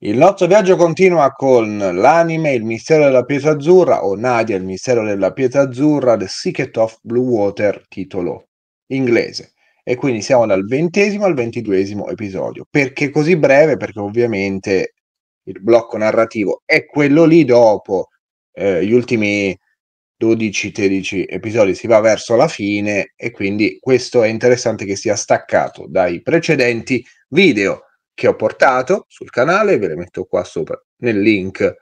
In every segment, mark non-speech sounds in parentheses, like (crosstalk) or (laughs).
Il nostro viaggio continua con l'anime Il mistero della pietra azzurra o Nadia il mistero della pietra azzurra The Secret of Blue Water titolo inglese e quindi siamo dal ventesimo al ventiduesimo episodio. Perché così breve? Perché ovviamente il blocco narrativo è quello lì dopo eh, gli ultimi 12-13 episodi si va verso la fine e quindi questo è interessante che sia staccato dai precedenti video che ho portato sul canale, ve le metto qua sopra nel link.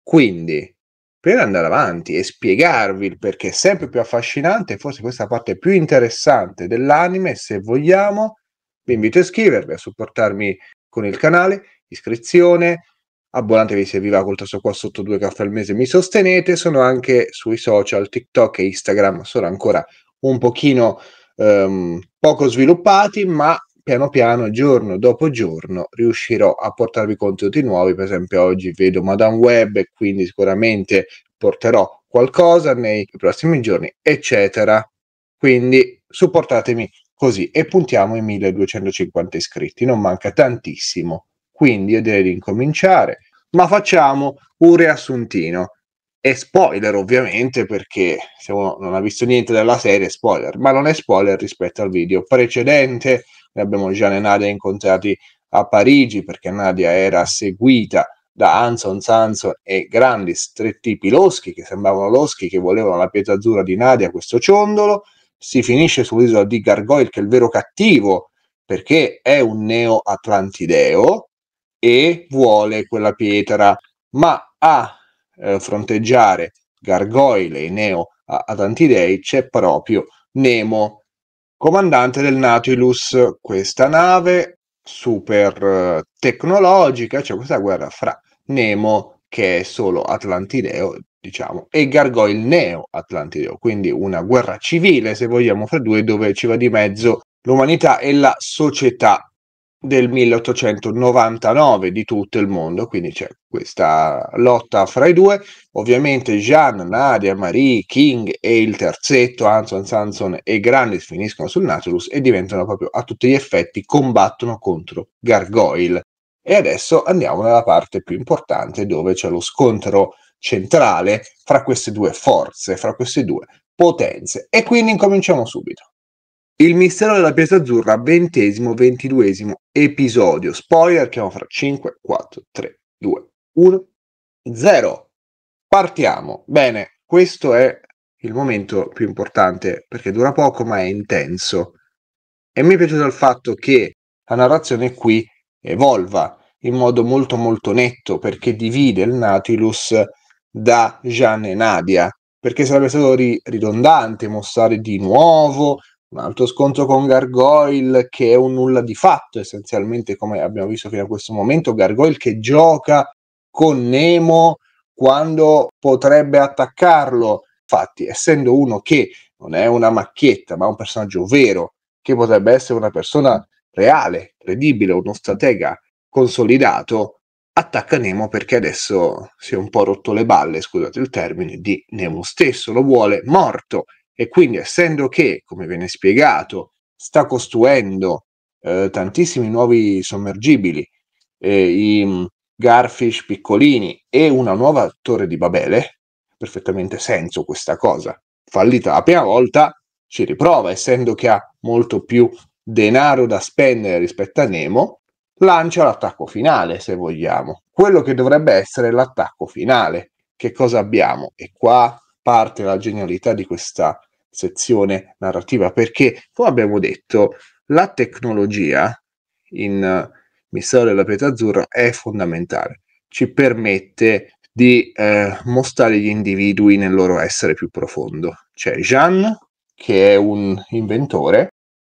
Quindi, per andare avanti e spiegarvi il perché è sempre più affascinante, forse questa parte più interessante dell'anime, se vogliamo, vi invito a iscrivervi, a supportarmi con il canale, iscrizione, abbonatevi se vi va col tasso qua sotto due caffè al mese mi sostenete, sono anche sui social TikTok e Instagram, sono ancora un pochino ehm, poco sviluppati, ma piano piano, giorno dopo giorno, riuscirò a portarvi contenuti nuovi. Per esempio, oggi vedo Madame Web e quindi sicuramente porterò qualcosa nei prossimi giorni, eccetera. Quindi supportatemi così e puntiamo i 1250 iscritti, non manca tantissimo. Quindi io direi di incominciare, ma facciamo un riassuntino. E spoiler ovviamente perché se uno non ha visto niente della serie spoiler, ma non è spoiler rispetto al video precedente ne abbiamo Gian e Nadia incontrati a Parigi perché Nadia era seguita da Anson Sanson e grandi stretti piloschi che sembravano loschi che volevano la pietra azzurra di Nadia, questo ciondolo. Si finisce sull'isola di Gargoyle che è il vero cattivo perché è un neo-atlantideo e vuole quella pietra, ma a eh, fronteggiare Gargoyle e i neo-atlantidei c'è proprio Nemo comandante del Nautilus, questa nave super eh, tecnologica, c'è cioè questa guerra fra Nemo, che è solo Atlantideo, diciamo, e Gargoyle Neo Atlantideo, quindi una guerra civile, se vogliamo, fra due, dove ci va di mezzo l'umanità e la società del 1899 di tutto il mondo, quindi c'è questa lotta fra i due. Ovviamente Jean, Nadia, Marie, King e il terzetto, Anson Sanson e Grandis finiscono sul Nautilus e diventano proprio a tutti gli effetti combattono contro Gargoyle. E adesso andiamo nella parte più importante dove c'è lo scontro centrale fra queste due forze, fra queste due potenze. E quindi incominciamo subito. Il mistero della pietra azzurra, ventesimo, ventiduesimo episodio. Spoiler, chiamo fra 5, 4, 3, 2, 1, 0. Partiamo. Bene, questo è il momento più importante perché dura poco ma è intenso. E mi è piaciuto il fatto che la narrazione qui evolva in modo molto molto netto perché divide il Nautilus da Jeanne e Nadia, perché sarebbe stato ri- ridondante mostrare di nuovo un altro scontro con Gargoyle che è un nulla di fatto essenzialmente come abbiamo visto fino a questo momento Gargoyle che gioca con Nemo quando potrebbe attaccarlo infatti essendo uno che non è una macchietta ma un personaggio vero che potrebbe essere una persona reale, credibile, uno stratega consolidato attacca Nemo perché adesso si è un po' rotto le balle, scusate il termine, di Nemo stesso, lo vuole morto e quindi, essendo che, come viene spiegato, sta costruendo eh, tantissimi nuovi sommergibili, eh, i mm, Garfish piccolini e una nuova torre di Babele, perfettamente senso questa cosa. Fallita la prima volta, ci riprova, essendo che ha molto più denaro da spendere rispetto a Nemo, lancia l'attacco finale, se vogliamo. Quello che dovrebbe essere l'attacco finale. Che cosa abbiamo? E qua parte la genialità di questa sezione narrativa, perché come abbiamo detto, la tecnologia in uh, eh, Mistero della Pietra Azzurra è fondamentale, ci permette di eh, mostrare gli individui nel loro essere più profondo. C'è Jean, che è un inventore,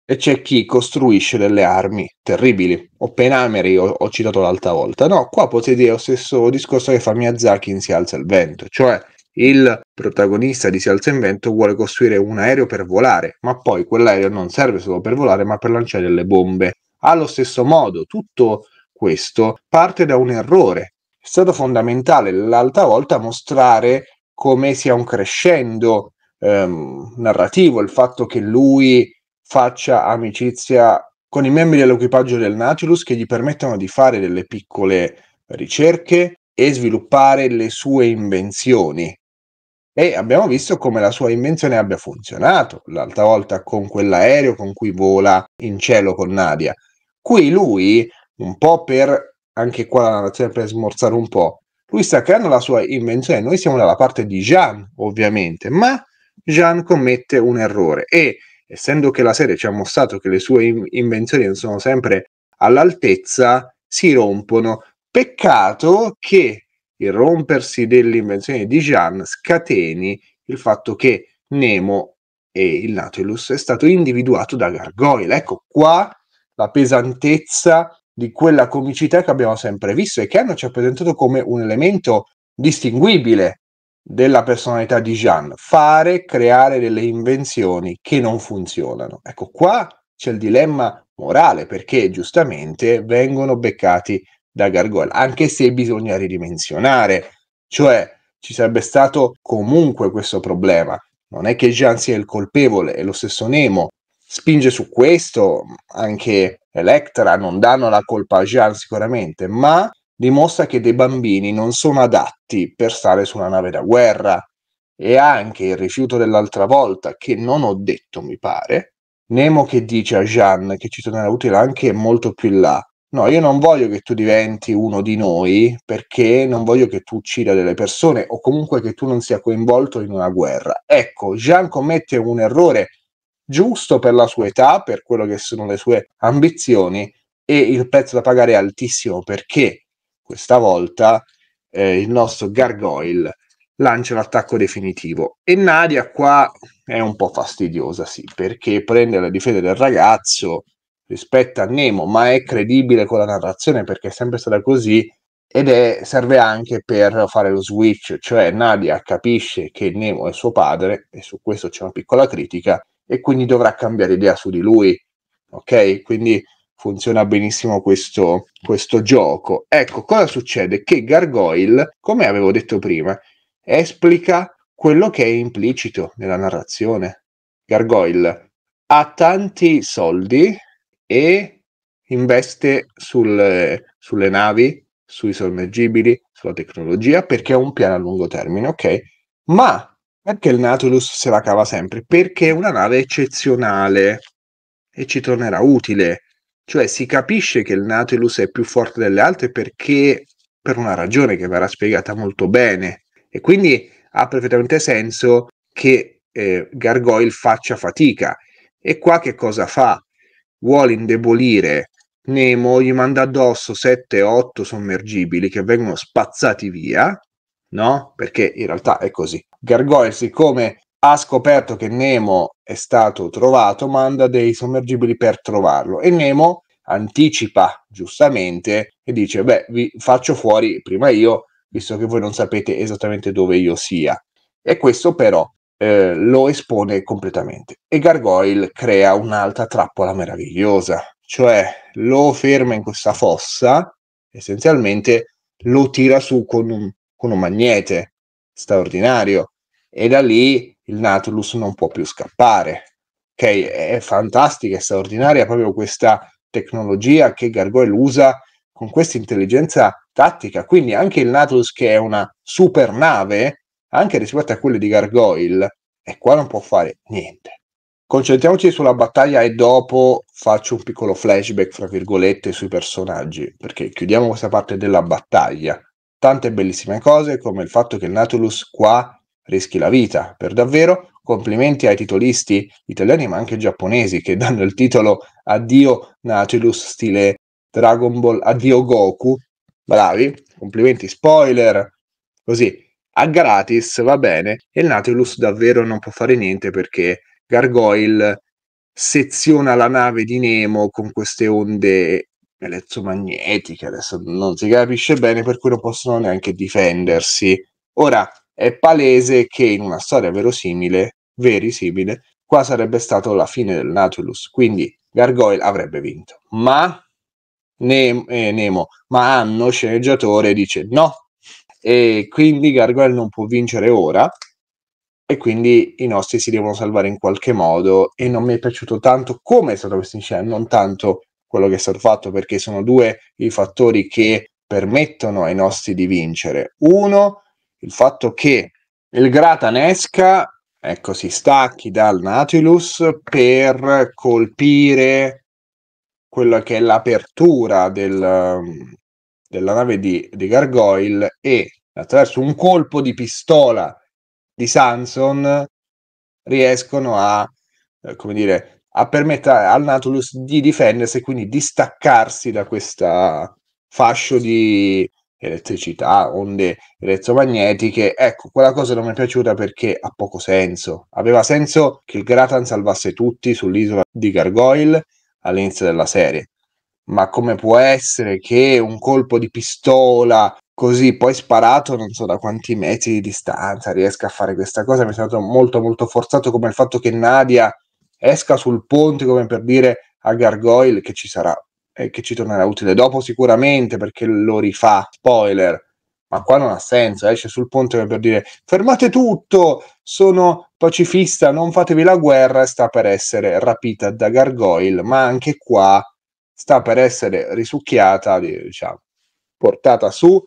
e c'è chi costruisce delle armi terribili. Oppenheimer ho, ho citato l'altra volta. No, qua potete dire lo stesso discorso che fa Miyazaki in Si alza il vento, cioè il protagonista di Si alza in vento vuole costruire un aereo per volare, ma poi quell'aereo non serve solo per volare, ma per lanciare delle bombe. Allo stesso modo, tutto questo parte da un errore. È stato fondamentale l'altra volta mostrare come sia un crescendo ehm, narrativo il fatto che lui faccia amicizia con i membri dell'equipaggio del Nautilus che gli permettono di fare delle piccole ricerche e sviluppare le sue invenzioni e abbiamo visto come la sua invenzione abbia funzionato l'altra volta con quell'aereo con cui vola in cielo con Nadia. Qui lui, un po' per anche qua la narrazione per smorzare un po', lui sta creando la sua invenzione. Noi siamo dalla parte di Jean, ovviamente, ma Jean commette un errore e essendo che la serie ci ha mostrato che le sue invenzioni non sono sempre all'altezza, si rompono. Peccato che il rompersi dell'invenzione di Jean scateni il fatto che Nemo e il Nautilus è stato individuato da Gargoyle. Ecco qua la pesantezza di quella comicità che abbiamo sempre visto e che hanno ci ha presentato come un elemento distinguibile della personalità di Jean, fare, creare delle invenzioni che non funzionano. Ecco qua c'è il dilemma morale perché giustamente vengono beccati da Gargoyle, anche se bisogna ridimensionare, cioè ci sarebbe stato comunque questo problema. Non è che Jean sia il colpevole, è lo stesso Nemo. Spinge su questo anche Electra, non danno la colpa a Jean sicuramente, ma dimostra che dei bambini non sono adatti per stare su una nave da guerra. E anche il rifiuto dell'altra volta, che non ho detto mi pare, Nemo che dice a Jean che ci tornerà utile anche molto più in là, No, io non voglio che tu diventi uno di noi perché non voglio che tu uccida delle persone o comunque che tu non sia coinvolto in una guerra. Ecco, Jean commette un errore giusto per la sua età, per quello che sono le sue ambizioni e il prezzo da pagare è altissimo perché questa volta eh, il nostro Gargoyle lancia l'attacco definitivo e Nadia qua è un po' fastidiosa, sì, perché prende la difesa del ragazzo rispetto a Nemo, ma è credibile con la narrazione perché è sempre stata così ed è, serve anche per fare lo switch, cioè Nadia capisce che Nemo è suo padre e su questo c'è una piccola critica e quindi dovrà cambiare idea su di lui, ok? Quindi funziona benissimo questo, questo gioco. Ecco, cosa succede? Che Gargoyle, come avevo detto prima, esplica quello che è implicito nella narrazione. Gargoyle ha tanti soldi, e investe sul, sulle navi, sui sommergibili, sulla tecnologia, perché è un piano a lungo termine, ok? Ma perché il Nautilus se la cava sempre? Perché è una nave eccezionale e ci tornerà utile. Cioè si capisce che il Nautilus è più forte delle altre perché per una ragione che verrà spiegata molto bene e quindi ha perfettamente senso che eh, Gargoyle faccia fatica. E qua che cosa fa? vuole indebolire Nemo, gli manda addosso 7-8 sommergibili che vengono spazzati via, no? Perché in realtà è così. Gargoyle, siccome ha scoperto che Nemo è stato trovato, manda dei sommergibili per trovarlo e Nemo anticipa giustamente e dice, beh, vi faccio fuori prima io, visto che voi non sapete esattamente dove io sia. E questo però eh, lo espone completamente e Gargoyle crea un'altra trappola meravigliosa, cioè lo ferma in questa fossa, essenzialmente lo tira su con un, con un magnete straordinario e da lì il Natulus non può più scappare. Ok, è fantastica, è straordinaria proprio questa tecnologia che Gargoyle usa con questa intelligenza tattica. Quindi anche il Natulus, che è una super nave, anche rispetto a quelle di Gargoyle, e qua non può fare niente. Concentriamoci sulla battaglia e dopo faccio un piccolo flashback, fra virgolette, sui personaggi, perché chiudiamo questa parte della battaglia. Tante bellissime cose come il fatto che il Natulus qua rischi la vita, per davvero. Complimenti ai titolisti italiani ma anche giapponesi che danno il titolo Addio Natulus stile Dragon Ball Addio Goku. Bravi, complimenti, spoiler. Così, a gratis, va bene, e il Nautilus davvero non può fare niente perché Gargoyle seziona la nave di Nemo con queste onde elettromagnetiche, adesso non si capisce bene, per cui non possono neanche difendersi. Ora, è palese che in una storia verosimile, verisimile, qua sarebbe stata la fine del Nautilus, quindi Gargoyle avrebbe vinto. Ma Nemo, eh, Nemo ma Anno, sceneggiatore, dice no, e quindi Gargoyle non può vincere ora e quindi i nostri si devono salvare in qualche modo e non mi è piaciuto tanto come è stato questo incidente, non tanto quello che è stato fatto perché sono due i fattori che permettono ai nostri di vincere. Uno, il fatto che il Gratan esca, ecco, si stacchi dal Nautilus per colpire quella che è l'apertura del, della nave di, di Gargoyle e attraverso un colpo di pistola di Sanson riescono a, eh, come dire, a permettere al Natulus di difendersi e quindi distaccarsi da questo fascio di elettricità, onde elettromagnetiche. Ecco, quella cosa non mi è piaciuta perché ha poco senso. Aveva senso che il Gratan salvasse tutti sull'isola di Gargoyle all'inizio della serie ma come può essere che un colpo di pistola così poi sparato non so da quanti metri di distanza riesca a fare questa cosa mi è sembrato molto molto forzato come il fatto che Nadia esca sul ponte come per dire a Gargoyle che ci sarà e che ci tornerà utile dopo sicuramente perché lo rifà spoiler ma qua non ha senso esce sul ponte come per dire fermate tutto sono pacifista non fatevi la guerra sta per essere rapita da Gargoyle ma anche qua sta per essere risucchiata, diciamo, portata su,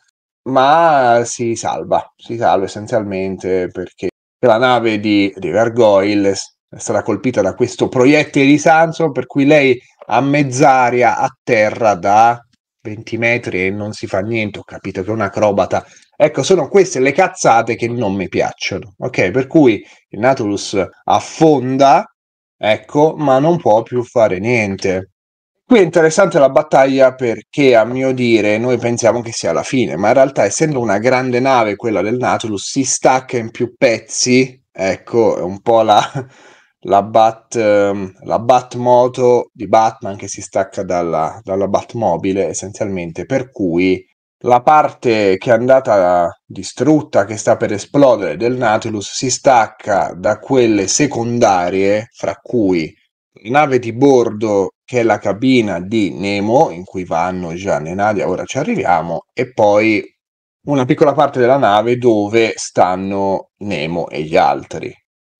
ma si salva, si salva essenzialmente perché la nave di, di Gargoyle è colpita da questo proiettile di Sanson, per cui lei a mezz'aria a terra da 20 metri e non si fa niente, ho capito che è un acrobata. Ecco, sono queste le cazzate che non mi piacciono, ok? Per cui il Natulus affonda, ecco, ma non può più fare niente. Qui è interessante la battaglia perché a mio dire noi pensiamo che sia la fine, ma in realtà essendo una grande nave quella del Nautilus si stacca in più pezzi, ecco è un po' la, la, bat, ehm, la Batmoto di Batman che si stacca dalla, dalla Batmobile essenzialmente, per cui la parte che è andata distrutta, che sta per esplodere del Nautilus, si stacca da quelle secondarie, fra cui nave di bordo che è la cabina di Nemo in cui vanno Gian e Nadia, ora ci arriviamo, e poi una piccola parte della nave dove stanno Nemo e gli altri.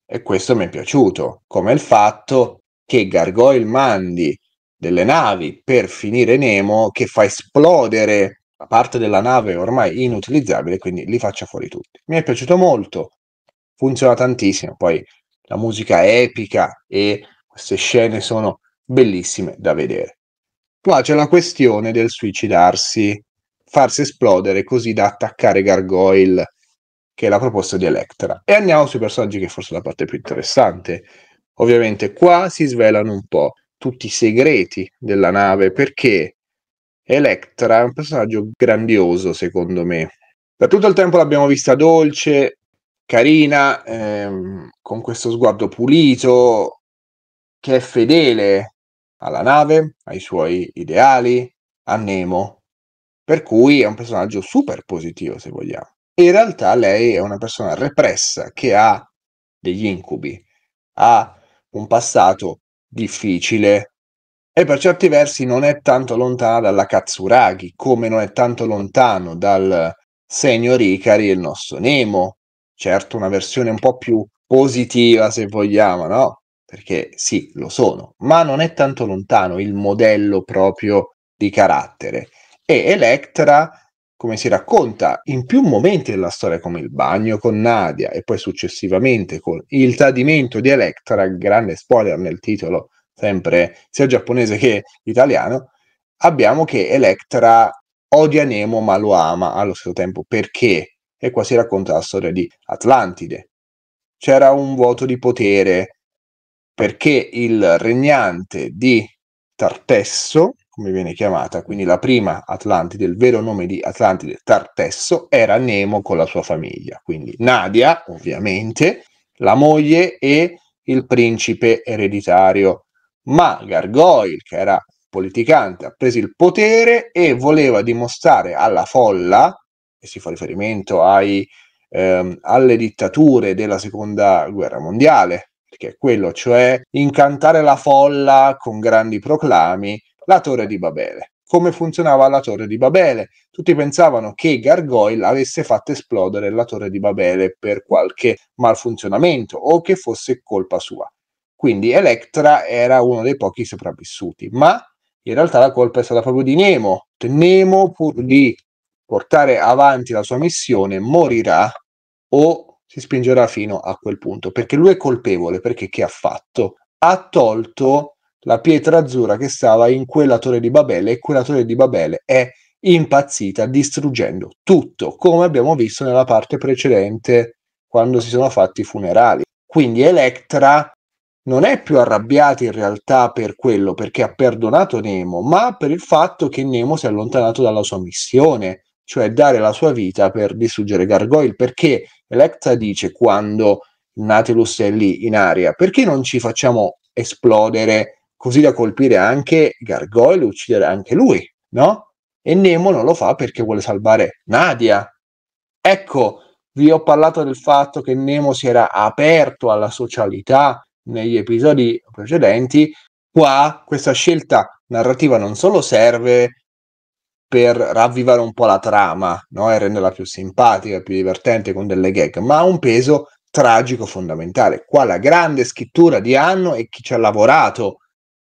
E questo mi è piaciuto, come il fatto che Gargoyle mandi delle navi per finire Nemo che fa esplodere la parte della nave ormai inutilizzabile, quindi li faccia fuori tutti. Mi è piaciuto molto, funziona tantissimo, poi la musica è epica e queste scene sono bellissime da vedere. Qua c'è la questione del suicidarsi, farsi esplodere così da attaccare Gargoyle, che è la proposta di Electra. E andiamo sui personaggi che forse è la parte più interessante. Ovviamente qua si svelano un po' tutti i segreti della nave perché Electra è un personaggio grandioso secondo me. Per tutto il tempo l'abbiamo vista dolce, carina, ehm, con questo sguardo pulito, che è fedele alla nave, ai suoi ideali, a Nemo, per cui è un personaggio super positivo se vogliamo. In realtà lei è una persona repressa che ha degli incubi, ha un passato difficile e per certi versi non è tanto lontana dalla Katsuragi come non è tanto lontano dal signor Icari e il nostro Nemo, certo una versione un po' più positiva se vogliamo, no? perché sì, lo sono, ma non è tanto lontano il modello proprio di carattere. E Electra, come si racconta in più momenti della storia, come il bagno con Nadia e poi successivamente con il tradimento di Electra, grande spoiler nel titolo, sempre sia giapponese che italiano, abbiamo che Electra odia Nemo ma lo ama allo stesso tempo perché? E qua si racconta la storia di Atlantide. C'era un vuoto di potere perché il regnante di Tartesso, come viene chiamata, quindi la prima Atlantide, il vero nome di Atlantide Tartesso, era Nemo con la sua famiglia. Quindi Nadia, ovviamente, la moglie e il principe ereditario. Ma Gargoyle, che era politicante, ha preso il potere e voleva dimostrare alla folla, e si fa riferimento ai, ehm, alle dittature della seconda guerra mondiale, che è quello, cioè incantare la folla con grandi proclami, la torre di Babele. Come funzionava la torre di Babele? Tutti pensavano che Gargoyle avesse fatto esplodere la torre di Babele per qualche malfunzionamento o che fosse colpa sua. Quindi Electra era uno dei pochi sopravvissuti, ma in realtà la colpa è stata proprio di Nemo. Nemo, pur di portare avanti la sua missione, morirà o si spingerà fino a quel punto, perché lui è colpevole, perché che ha fatto? Ha tolto la pietra azzurra che stava in quella torre di Babele e quella torre di Babele è impazzita distruggendo tutto, come abbiamo visto nella parte precedente quando si sono fatti i funerali. Quindi Electra non è più arrabbiata in realtà per quello, perché ha perdonato Nemo, ma per il fatto che Nemo si è allontanato dalla sua missione cioè dare la sua vita per distruggere Gargoyle, perché Electra dice quando Natalus è lì in aria, perché non ci facciamo esplodere così da colpire anche Gargoyle e uccidere anche lui, no? E Nemo non lo fa perché vuole salvare Nadia. Ecco, vi ho parlato del fatto che Nemo si era aperto alla socialità negli episodi precedenti. Qua questa scelta narrativa non solo serve per ravvivare un po' la trama no? e renderla più simpatica, più divertente con delle gag, ma ha un peso tragico fondamentale. Qua la grande scrittura di Anno e chi ci ha lavorato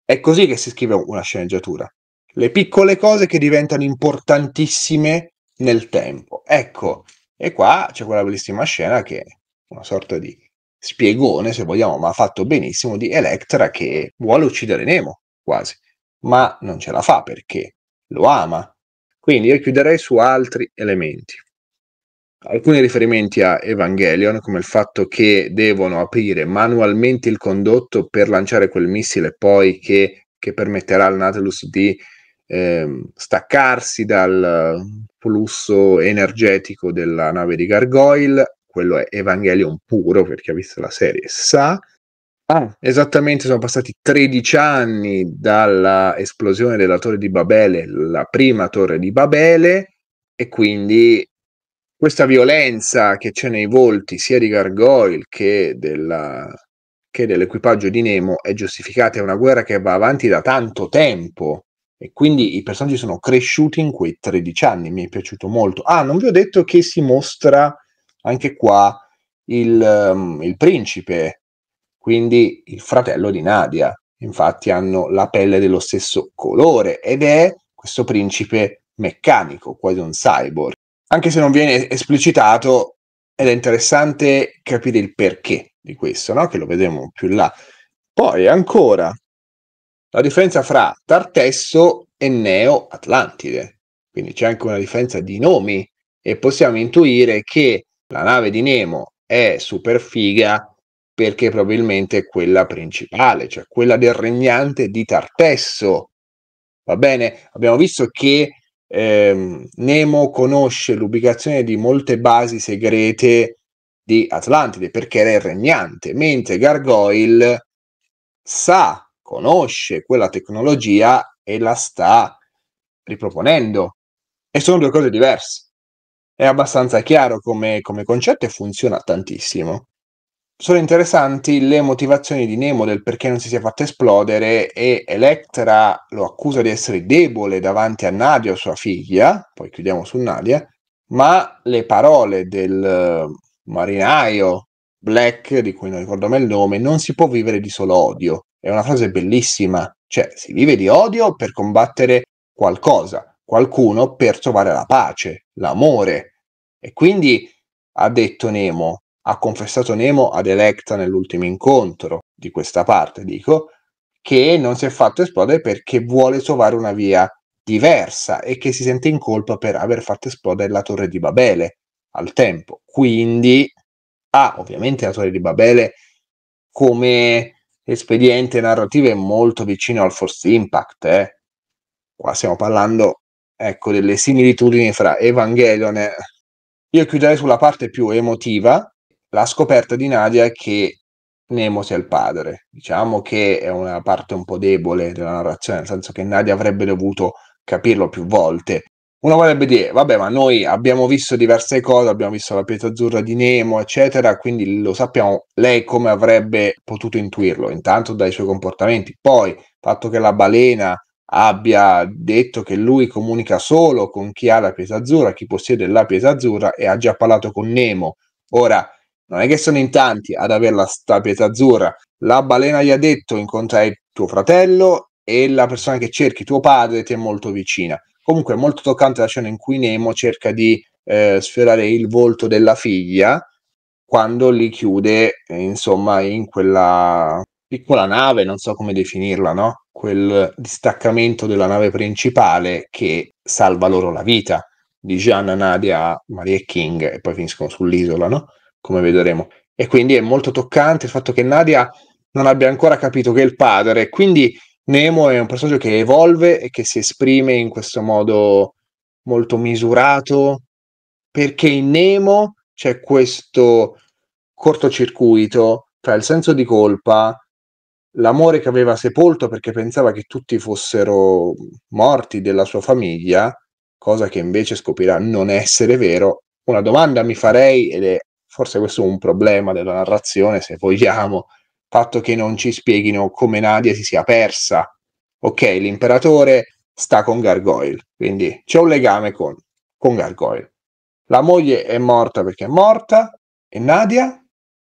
è così che si scrive una sceneggiatura. Le piccole cose che diventano importantissime nel tempo. Ecco, e qua c'è quella bellissima scena che è una sorta di spiegone, se vogliamo, ma fatto benissimo, di Electra che vuole uccidere Nemo, quasi, ma non ce la fa perché lo ama, quindi io chiuderei su altri elementi. Alcuni riferimenti a Evangelion, come il fatto che devono aprire manualmente il condotto per lanciare quel missile poi che, che permetterà al Nautilus di eh, staccarsi dal flusso energetico della nave di Gargoyle, quello è Evangelion puro, per chi ha visto la serie sa, Ah, esattamente, sono passati 13 anni dalla esplosione della Torre di Babele, la prima Torre di Babele, e quindi questa violenza che c'è nei volti sia di Gargoyle che, della, che dell'equipaggio di Nemo è giustificata, è una guerra che va avanti da tanto tempo e quindi i personaggi sono cresciuti in quei 13 anni, mi è piaciuto molto. Ah, non vi ho detto che si mostra anche qua il, um, il principe quindi il fratello di Nadia. Infatti hanno la pelle dello stesso colore ed è questo principe meccanico, quasi un cyborg. Anche se non viene esplicitato, ed è interessante capire il perché di questo, no? che lo vedremo più là. Poi ancora la differenza fra Tartesso e Neo Atlantide. Quindi c'è anche una differenza di nomi e possiamo intuire che la nave di Nemo è super figa perché probabilmente è quella principale, cioè quella del regnante di Tartesso. Va bene? Abbiamo visto che ehm, Nemo conosce l'ubicazione di molte basi segrete di Atlantide perché era il regnante, mentre Gargoyle sa, conosce quella tecnologia e la sta riproponendo. E sono due cose diverse. È abbastanza chiaro come, come concetto e funziona tantissimo sono interessanti le motivazioni di Nemo del perché non si sia fatta esplodere e Electra lo accusa di essere debole davanti a Nadia, sua figlia, poi chiudiamo su Nadia, ma le parole del eh, marinaio Black, di cui non ricordo mai il nome, non si può vivere di solo odio. È una frase bellissima, cioè si vive di odio per combattere qualcosa, qualcuno per trovare la pace, l'amore. E quindi ha detto Nemo, ha confessato Nemo ad Electra nell'ultimo incontro di questa parte, dico, che non si è fatto esplodere perché vuole trovare una via diversa e che si sente in colpa per aver fatto esplodere la torre di Babele al tempo. Quindi ha ah, ovviamente la torre di Babele come espediente narrativo è molto vicino al Force Impact. Eh. Qua stiamo parlando ecco, delle similitudini fra Evangelion e... Io chiuderei sulla parte più emotiva, la scoperta di Nadia è che Nemo sia il padre. Diciamo che è una parte un po' debole della narrazione, nel senso che Nadia avrebbe dovuto capirlo più volte. Uno vorrebbe dire, vabbè, ma noi abbiamo visto diverse cose, abbiamo visto la pietra azzurra di Nemo, eccetera, quindi lo sappiamo lei come avrebbe potuto intuirlo, intanto dai suoi comportamenti. Poi, il fatto che la balena abbia detto che lui comunica solo con chi ha la pietra azzurra, chi possiede la pietra azzurra e ha già parlato con Nemo. Ora, non è che sono in tanti ad avere la pietra azzurra. La balena gli ha detto incontrai tuo fratello e la persona che cerchi, tuo padre, ti è molto vicina. Comunque è molto toccante la scena in cui Nemo cerca di eh, sfiorare il volto della figlia quando li chiude, insomma, in quella piccola nave, non so come definirla, no? Quel distaccamento della nave principale che salva loro la vita di Gianna, Nadia, Maria e King e poi finiscono sull'isola, no? come vedremo. E quindi è molto toccante il fatto che Nadia non abbia ancora capito che è il padre. Quindi Nemo è un personaggio che evolve e che si esprime in questo modo molto misurato, perché in Nemo c'è questo cortocircuito tra il senso di colpa, l'amore che aveva sepolto perché pensava che tutti fossero morti della sua famiglia, cosa che invece scoprirà non essere vero. Una domanda mi farei ed è forse questo è un problema della narrazione, se vogliamo, il fatto che non ci spieghino come Nadia si sia persa. Ok, l'imperatore sta con Gargoyle, quindi c'è un legame con, con Gargoyle. La moglie è morta perché è morta e Nadia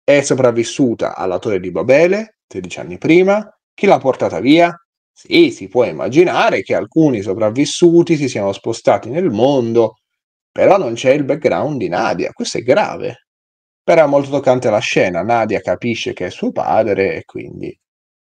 è sopravvissuta alla torre di Babele 13 anni prima. Chi l'ha portata via? Sì, si può immaginare che alcuni sopravvissuti si siano spostati nel mondo, però non c'è il background di Nadia. Questo è grave. Però è molto toccante la scena, Nadia capisce che è suo padre e quindi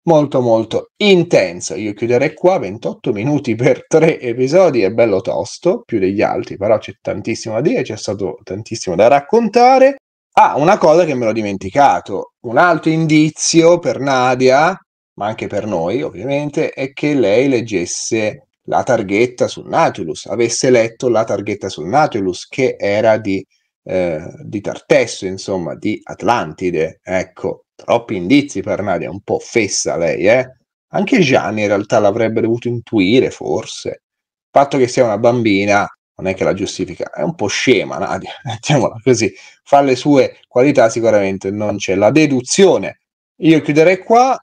molto molto intenso. Io chiuderei qua 28 minuti per tre episodi, è bello tosto, più degli altri, però c'è tantissimo da dire, c'è stato tantissimo da raccontare. Ah, una cosa che me l'ho dimenticato, un altro indizio per Nadia, ma anche per noi ovviamente, è che lei leggesse la targhetta sul Nautilus, avesse letto la targhetta sul Nautilus che era di eh, di Tartesso, insomma, di Atlantide. Ecco, troppi indizi per Nadia, un po' fessa lei, eh? Anche Gianni in realtà l'avrebbe dovuto intuire, forse. Il fatto che sia una bambina non è che la giustifica, è un po' scema Nadia, (laughs) mettiamola così. Fa le sue qualità sicuramente, non c'è la deduzione. Io chiuderei qua,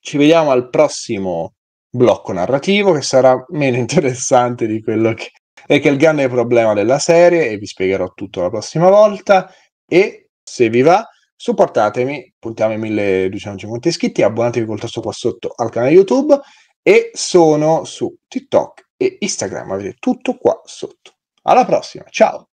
ci vediamo al prossimo blocco narrativo che sarà meno (laughs) interessante di quello che perché il grande problema della serie, e vi spiegherò tutto la prossima volta, e se vi va, supportatemi, puntiamo ai 1250 iscritti, abbonatevi col tasto qua sotto al canale YouTube e sono su TikTok e Instagram, avete tutto qua sotto. Alla prossima, ciao!